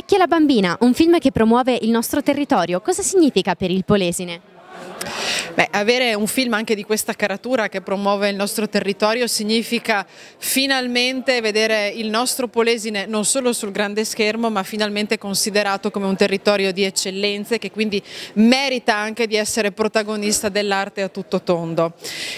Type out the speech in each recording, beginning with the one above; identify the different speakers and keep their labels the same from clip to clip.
Speaker 1: Vecchia la bambina, un film che promuove il nostro territorio, cosa significa per il Polesine? Beh, avere un film anche di questa
Speaker 2: caratura che promuove il nostro territorio significa finalmente vedere il nostro Polesine non solo sul grande schermo ma finalmente considerato come un territorio di eccellenze che quindi merita anche di essere protagonista dell'arte a tutto tondo.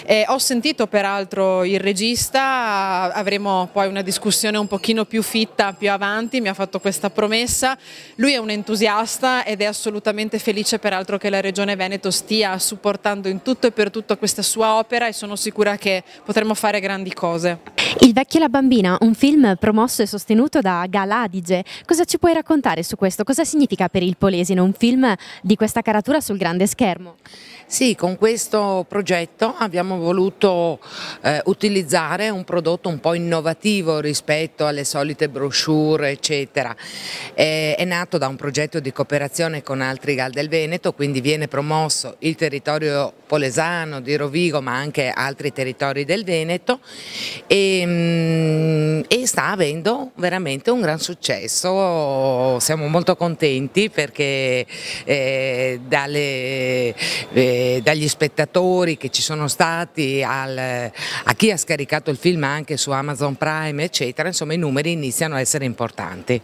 Speaker 2: Eh, ho sentito peraltro il regista, avremo poi una discussione un pochino più fitta più avanti, mi ha fatto questa promessa, lui è un entusiasta ed è assolutamente felice peraltro che la Regione Veneto stia supportando portando in tutto e per tutto questa sua opera e sono sicura che potremo fare grandi cose.
Speaker 1: Il vecchio e la bambina, un film promosso e sostenuto da Gala Adige. Cosa ci puoi raccontare su questo? Cosa significa per il Polesino un film di questa caratura sul grande schermo?
Speaker 3: Sì, con questo progetto abbiamo voluto eh, utilizzare un prodotto un po' innovativo rispetto alle solite brochure eccetera. Eh, è nato da un progetto di cooperazione con altri GAL del Veneto, quindi viene promosso il territorio polesano, di Rovigo ma anche altri territori del Veneto e, ehm, e sta avendo veramente un gran successo, siamo molto contenti perché eh, dalle, eh, dagli spettatori che ci sono stati al, a chi ha scaricato il film anche su Amazon Prime, eccetera, insomma i numeri iniziano a essere importanti.